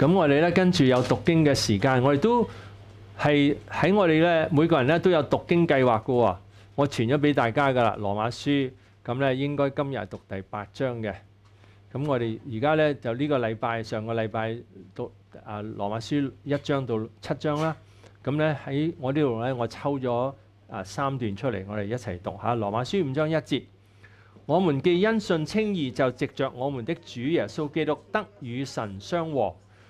咁我哋咧跟住有讀經嘅時間，我哋都係喺我哋咧，每個人咧都有讀經計劃嘅喎。我傳咗俾大家噶啦，《羅馬書》咁咧應該今日讀第八章嘅。咁我哋而家咧就呢個禮拜上個禮拜讀啊《羅馬書》一章到七章啦。咁咧喺我呢度咧，我抽咗啊三段出嚟，我哋一齊讀下《羅馬書》五章一節。我們既因信稱義，就藉着我們的主耶穌基督得與神相和。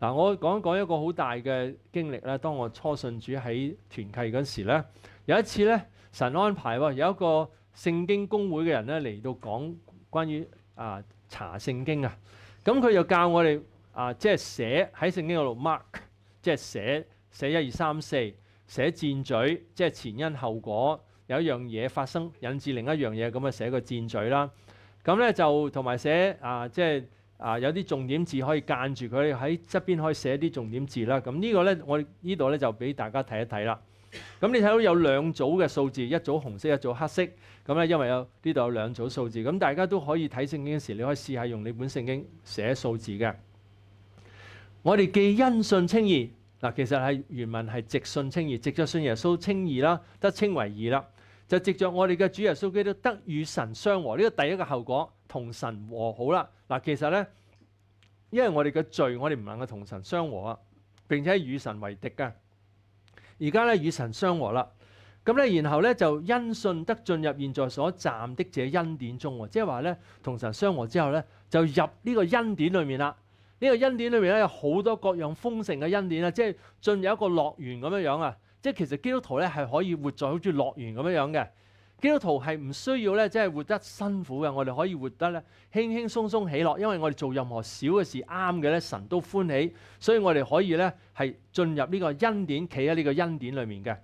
嗱，我講一講一個好大嘅經歷咧。當我初信主喺團契嗰時咧，有一次咧，神安排喎，有一個聖經公會嘅人咧嚟到講關於啊查聖經啊。咁佢就教我哋啊，即係寫喺聖經嗰度 mark，即係寫寫一二三四，寫戰嘴，即係前因後果，有一樣嘢發生引致另一樣嘢咁啊，寫個戰嘴啦。咁咧就同埋寫啊，即係。啊，有啲重點字可以間住佢喺側邊可以寫啲重點字啦。咁呢個呢，我呢度呢就俾大家睇一睇啦。咁你睇到有兩組嘅數字，一組紅色，一組黑色。咁咧因為有呢度有兩組數字，咁大家都可以睇聖經時，你可以試下用你本聖經寫數字嘅。我哋既因信稱義，嗱其實係原文係直信稱義，直着信耶穌稱義啦，得稱為義啦，就藉着我哋嘅主耶穌基督得與神相和。呢個第一個後果。同神和好啦，嗱，其實咧，因為我哋嘅罪，我哋唔能夠同神相和啊，並且與神為敵嘅。而家咧與神相和啦，咁咧然後咧就因信得進入現在所站的這恩典中，即係話咧同神相和之後咧就入呢個恩典裏面啦。呢個恩典裏面咧有好多各樣豐盛嘅恩典啊，即係進入一個樂園咁樣樣啊！即係其實基督徒咧係可以活在好似樂園咁樣樣嘅。基督徒係唔需要咧，即係活得辛苦嘅。我哋可以活得咧輕輕鬆鬆喜乐，因為我哋做任何小嘅事啱嘅咧，神都歡喜，所以我哋可以咧係進入呢個恩典，企喺呢個恩典裏面嘅。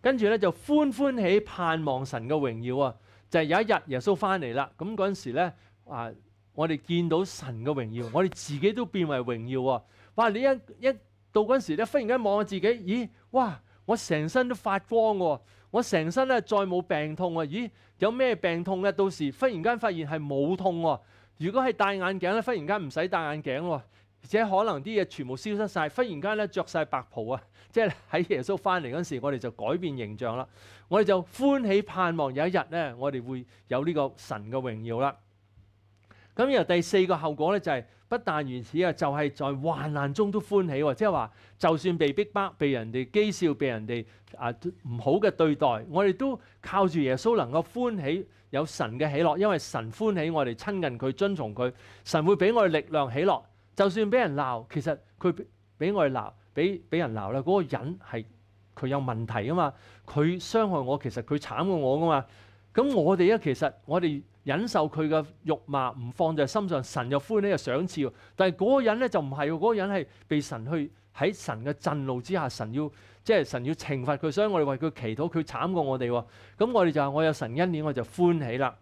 跟住咧就歡歡喜盼望神嘅榮耀啊！就係有一日耶穌翻嚟啦，咁嗰陣時咧啊，我哋見到神嘅榮耀，我哋自己都變為榮耀啊！哇！你一一到嗰陣時咧，忽然間望下自己，咦？哇！我成身都發光喎！我成身咧再冇病痛啊！咦？有咩病痛嘅？到時忽然間發現係冇痛喎。如果係戴眼鏡咧，忽然間唔使戴眼鏡喎。而且可能啲嘢全部消失晒，忽然間咧著曬白袍啊！即係喺耶穌翻嚟嗰時，我哋就改變形象啦。我哋就歡喜盼望有一日咧，我哋會有呢個神嘅榮耀啦。咁後第四個後果咧就係。不但如此啊，就係在患難中都歡喜喎，即係話，就算被逼迫、被人哋讥笑、被人哋啊唔好嘅對待，我哋都靠住耶穌能夠歡喜，有神嘅喜樂，因為神歡喜我哋親近佢、遵從佢，神會俾我哋力量喜樂。就算俾人鬧，其實佢俾我哋鬧，俾俾人鬧啦，嗰個人係佢有問題啊嘛，佢傷害我，其實佢慘過我啊嘛，咁我哋咧其實我哋。忍受佢嘅辱骂，唔放在心上，神就欢喜又赏赐。但系嗰个人咧就唔系，嗰个人系被神去喺神嘅震怒之下，神要即系神要惩罚佢，所以我哋为佢祈祷，佢惨过我哋。咁我哋就话我有神恩典，我就欢喜啦。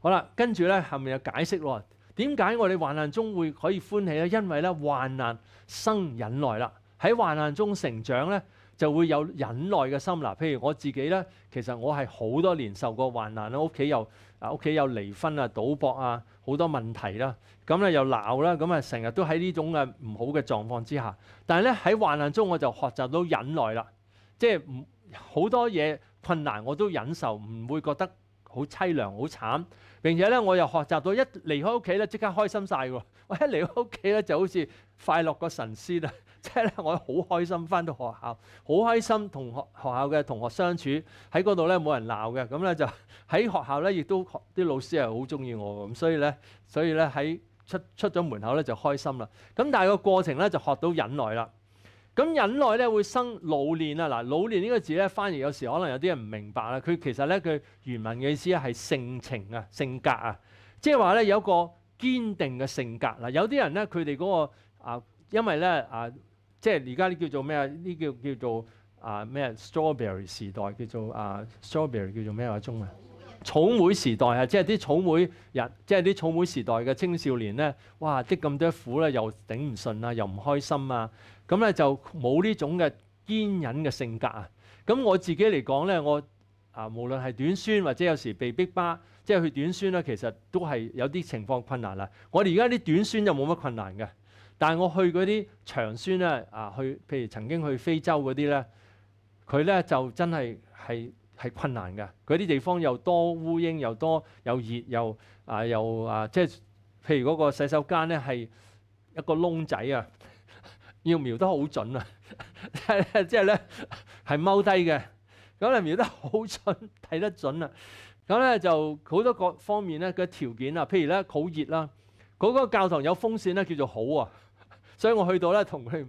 好啦，跟住咧后面又解释咯，点解我哋患难中会可以欢喜咧？因为咧患难生忍耐啦。喺患难中成长咧，就会有忍耐嘅心啦。譬如我自己咧，其实我系好多年受过患难啦，屋企又。啊！屋企有離婚啊、賭博啊，好多問題啦。咁咧又鬧啦，咁啊成日都喺呢種嘅唔好嘅狀況之下。但係咧喺患難中，我就學習到忍耐啦。即係唔好多嘢困難我都忍受，唔會覺得好淒涼、好慘。並且咧，我又學習到一離開屋企咧，即刻開心晒喎。我一離開屋企咧，就好似快樂個神仙啦。即係咧，我好開心，翻到學校好開心，同學學校嘅同學相處喺嗰度咧，冇人鬧嘅，咁咧就喺學校咧，亦都啲老師係好中意我咁，所以咧，所以咧喺出出咗門口咧就開心啦。咁但係個過程咧就學到忍耐啦。咁忍耐咧會生老練啊！嗱，老練呢個字咧翻譯有時可能有啲人唔明白啦。佢其實咧佢原文嘅意思係性情啊、性格啊，即係話咧有一個堅定嘅性格嗱。有啲人咧佢哋嗰個啊，因為咧啊。即係而家啲叫做咩啊？呢叫叫做啊咩？strawberry 時代叫做啊 strawberry 叫做咩話中文？草莓時代啊！即係啲草莓人，即係啲草莓時代嘅青少年咧，哇！啲咁多苦咧，又頂唔順啊，又唔開心啊，咁咧就冇呢種嘅堅忍嘅性格啊！咁我自己嚟講咧，我啊無論係短宣或者有時被逼巴，即係去短宣咧，其實都係有啲情況困難啦。我哋而家啲短宣就冇乜困難嘅。但係我去嗰啲長宣咧啊，去譬如曾經去非洲嗰啲咧，佢咧就真係係係困難嘅。嗰啲地方又多烏蠅，又多又熱又啊又啊，即係譬如嗰個洗手間咧係一個窿仔啊，要瞄得好準啊，即係咧係踎低嘅，咁你瞄得好準 睇得準啊，咁咧就好多各方面咧嘅條件啊，譬如咧好熱啦，嗰個教堂有風扇咧叫做好啊。所以我去到咧，同佢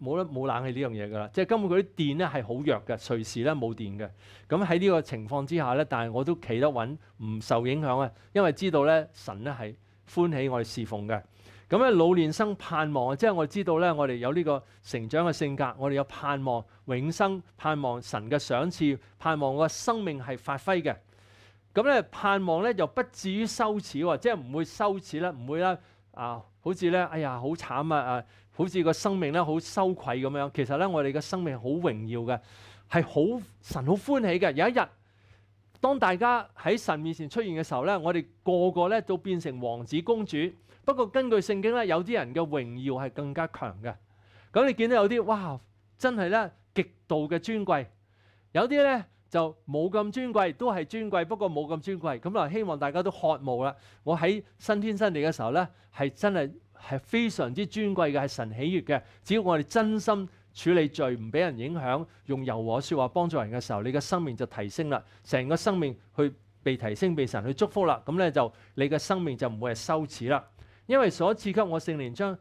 冇得冇冷氣呢樣嘢㗎啦，即係根本佢啲電咧係好弱嘅，隨時咧冇電嘅。咁喺呢個情況之下咧，但係我都企得穩，唔受影響啊，因為知道咧神咧係歡喜我哋侍奉嘅。咁咧老年生盼望，即係我知道咧，我哋有呢個成長嘅性格，我哋有盼望永生，盼望神嘅賞賜，盼望個生命係發揮嘅。咁咧盼望咧又不至於羞恥喎，即係唔會羞恥啦，唔會啦啊！好似咧，哎呀，好慘啊！啊，好似個生命咧，好羞愧咁樣。其實咧，我哋嘅生命好榮耀嘅，係好神好歡喜嘅。有一日，當大家喺神面前出現嘅時候咧，我哋個個咧都變成王子公主。不過根據聖經咧，有啲人嘅榮耀係更加強嘅。咁你見到有啲，哇，真係咧極度嘅尊貴，有啲咧。就冇咁尊贵，都系尊贵，不过冇咁尊贵咁啊，希望大家都渴慕啦。我喺新天新地嘅时候咧，系真系系非常之尊贵嘅，系神喜悦嘅。只要我哋真心处理罪，唔俾人影响，用柔和说话帮助人嘅时候，你嘅生命就提升啦，成个生命去被提升，被神去祝福啦。咁咧就你嘅生命就唔会系羞耻啦，因为所赐给我圣灵将。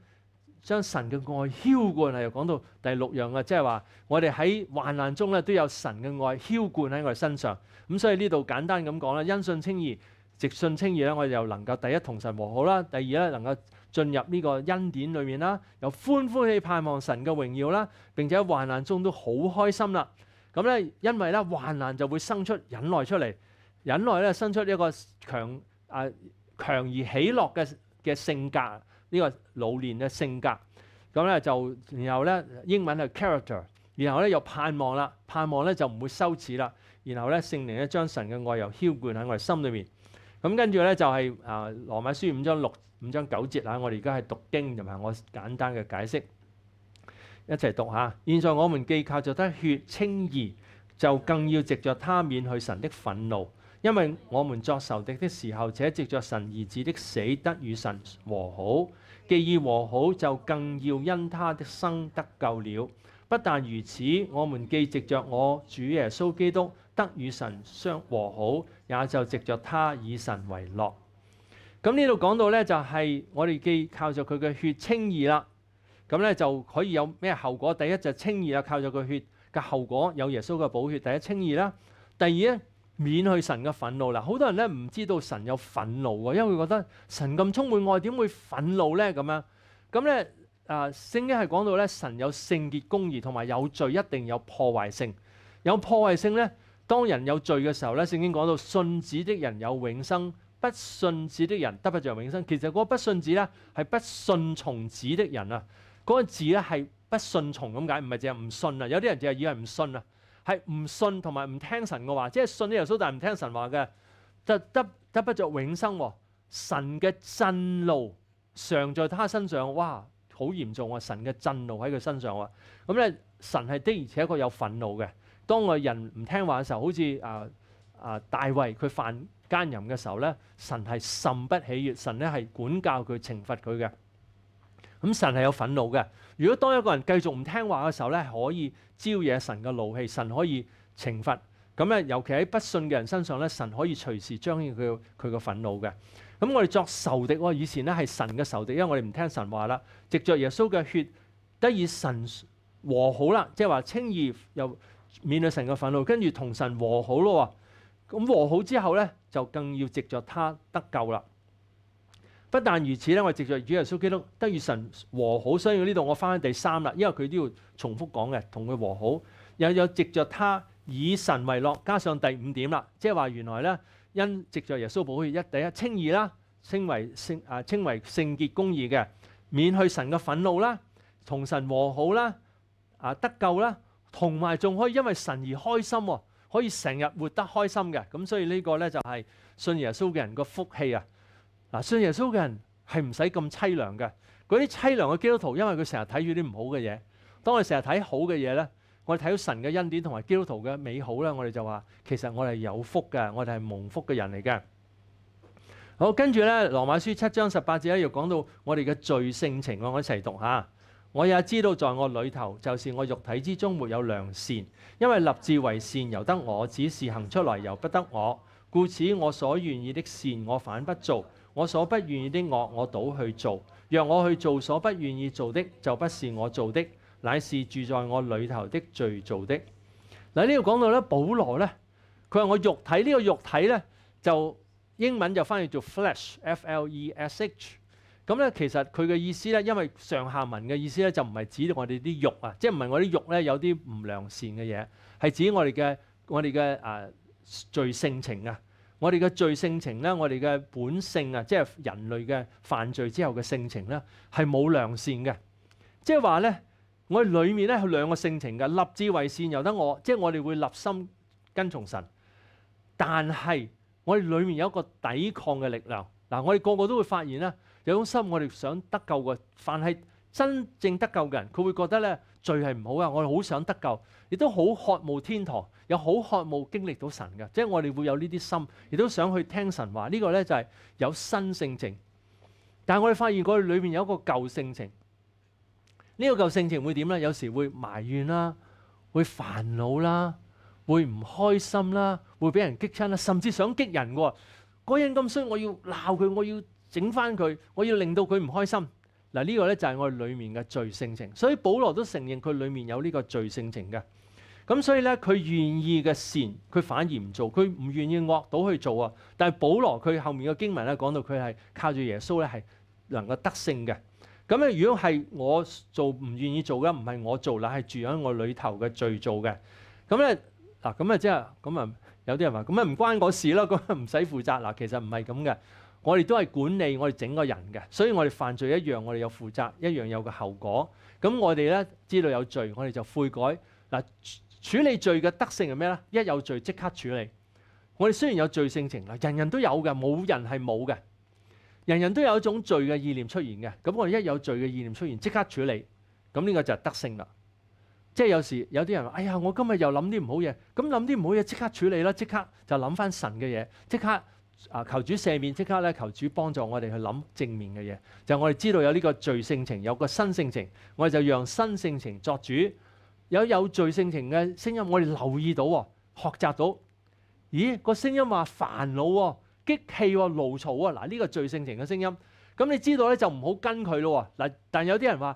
將神嘅愛浇灌嚟，又講到第六樣啊，即係話我哋喺患難中咧都有神嘅愛浇灌喺我哋身上。咁所以呢度簡單咁講啦，因信清義、直信清義咧，我哋又能夠第一同神和好啦，第二咧能夠進入呢個恩典裏面啦，又歡呼喜盼望神嘅榮耀啦，並且喺患難中都好開心啦。咁咧，因為咧患難就會生出忍耐出嚟，忍耐咧生出一個強啊强而喜樂嘅嘅性格。呢個老年嘅性格，咁咧就然後咧英文係 character，然後咧又盼望啦，盼望咧就唔會羞恥啦，然後咧聖靈咧將神嘅愛又轟灌喺我哋心裏面，咁跟住咧就係啊羅馬書五章六五章九節啊，我哋而家係讀經同埋我簡單嘅解釋，一齊讀下。現在我們既靠着得血清潔，就更要藉着他免去神的憤怒。因為我們作仇敵的時候，且藉着神兒子的死得與神和好；既已和好，就更要因他的生得救了。不但如此，我們既藉着我主耶穌基督得與神相和好，也就藉着他以神為樂。咁呢度講到咧，就係我哋既靠着佢嘅血清義啦。咁咧就可以有咩後果？第一就清義啦，靠着佢血嘅後果有耶穌嘅補血，第一清義啦。第二咧。免去神嘅憤怒啦！好多人咧唔知道神有憤怒啊，因為佢覺得神咁充滿愛，點會憤怒咧？咁样咁咧啊！聖經係講到咧，神有聖潔公義同埋有罪一定有破壞性。有破壞性咧，當人有罪嘅時候咧，聖經講到信子的人有永生，不信子的人得不着永生。其實嗰個不信子咧係不顺從子的人啊！嗰個字咧係不顺從咁解，唔係淨係唔信啊！有啲人就係以為唔信啊。系唔信同埋唔听神嘅话，即系信咗耶穌但系唔听神话嘅，就得得不着永生。神嘅震怒常在他身上，哇，好严重啊！神嘅震怒喺佢身上啊！咁咧，神系的而且确有愤怒嘅。当個人唔听话嘅时候，好似啊啊大卫佢犯奸淫嘅时候咧，神系甚不喜悦，神咧系管教佢、惩罚佢嘅。咁神係有憤怒嘅，如果當一個人繼續唔聽話嘅時候咧，可以招惹神嘅怒氣，神可以懲罰。咁咧，尤其喺不信嘅人身上咧，神可以隨時將佢佢個憤怒嘅。咁我哋作仇敵喎，以前咧係神嘅仇敵，因為我哋唔聽神話啦，藉着耶穌嘅血得以神和好啦，即係話輕易又免了神嘅憤怒，跟住同神和好咯。咁和好之後咧，就更要藉着他得救啦。不但如此咧，我藉着主耶穌基督得與神和好，所以呢度我翻第三啦，因為佢都要重複講嘅，同佢和好，又有藉着他以神為樂，加上第五點啦，即係話原來咧因藉着耶穌保血一第一清義啦，稱為聖啊稱為聖潔公義嘅，免去神嘅憤怒啦，同神和好啦，啊得救啦，同埋仲可以因為神而開心喎，可以成日活得開心嘅，咁所以呢個咧就係信耶穌嘅人個福氣啊！嗱，信耶穌嘅人係唔使咁淒涼嘅。嗰啲凄涼嘅基督徒，因為佢成日睇住啲唔好嘅嘢。當我成日睇好嘅嘢咧，我哋睇到神嘅恩典同埋基督徒嘅美好咧，我哋就話其實我哋有福嘅，我哋係蒙福嘅人嚟嘅。好，跟住咧，羅馬書七章十八節咧，又講到我哋嘅罪性情我一齊讀下。我也知道在我裏頭就是我肉體之中沒有良善，因為立志為善由得我，只是行出來由不得我，故此我所願意的善我反不做。我所不願意的惡，我倒去做。若我去做所不願意做的，就不是我做的，乃是住在我裏頭的罪做的。嗱呢度講到咧，保羅咧，佢話我肉體呢個肉體咧，就英文就翻去做 flesh，f-l-e-s-h。咁咧其實佢嘅意思咧，因為上下文嘅意思咧，就唔係指我哋啲肉啊，即系唔係我啲肉咧有啲唔良善嘅嘢，係指我哋嘅我哋嘅诶罪性情啊。我哋嘅罪性情咧，我哋嘅本性啊，即系人类嘅犯罪之后嘅性情咧，系冇良善嘅。即系话咧，我哋里面咧有两个性情嘅，立志为善由得我，即系我哋会立心跟从神。但系我哋里面有一个抵抗嘅力量。嗱，我哋个个都会发现啦，有种心我哋想得救嘅。凡系真正得救嘅人，佢会觉得咧。罪係唔好啊！我好想得救，亦都好渴慕天堂，又好渴慕經歷到神嘅，即係我哋會有呢啲心，亦都想去聽神話。呢個咧就係有新性情，但係我哋發現佢去裏面有一個舊性情。呢個舊性情會點咧？有時會埋怨啦，會煩惱啦，會唔開心啦，會俾人激親啦，甚至想激人喎。嗰人咁衰，我要鬧佢，我要整翻佢，我要令到佢唔開心。嗱呢個咧就係我裏面嘅罪性情，所以保羅都承認佢裏面有呢個罪性情嘅。咁所以咧，佢願意嘅善，佢反而唔做，佢唔願意惡到去做啊。但係保羅佢後面嘅經文咧講到，佢係靠住耶穌咧係能夠得勝嘅。咁咧，如果係我做唔願意做嘅，唔係我做，乃係住喺我裏頭嘅罪做嘅。咁咧嗱，咁啊即係咁啊，有啲人話：，咁啊唔關我事啦，咁啊唔使負責。嗱，其實唔係咁嘅。我哋都係管理我哋整個人嘅，所以我哋犯罪一樣，我哋有負責，一樣有個後果。咁我哋咧知道有罪，我哋就悔改。嗱，處理罪嘅德性係咩咧？一有罪即刻處理。我哋雖然有罪性情啦，人人都有嘅，冇人係冇嘅，人人都有一種罪嘅意念出現嘅。咁我哋一有罪嘅意念出現，即刻處理。咁呢個就係德性啦。即係有時有啲人話：，哎呀，我今日又諗啲唔好嘢，咁諗啲唔好嘢即刻處理啦，即刻就諗翻神嘅嘢，即刻。啊！求主赦免，即刻咧！求主幫助我哋去諗正面嘅嘢，就我哋知道有呢個罪性情，有個新性情，我哋就讓新性情作主。有有罪性情嘅聲音，我哋留意到，學習到，咦？個聲音話煩惱喎，激氣喎，怒嘈啊！嗱，呢個罪性情嘅聲音，咁你知道咧就唔好跟佢咯。嗱，但有啲人話。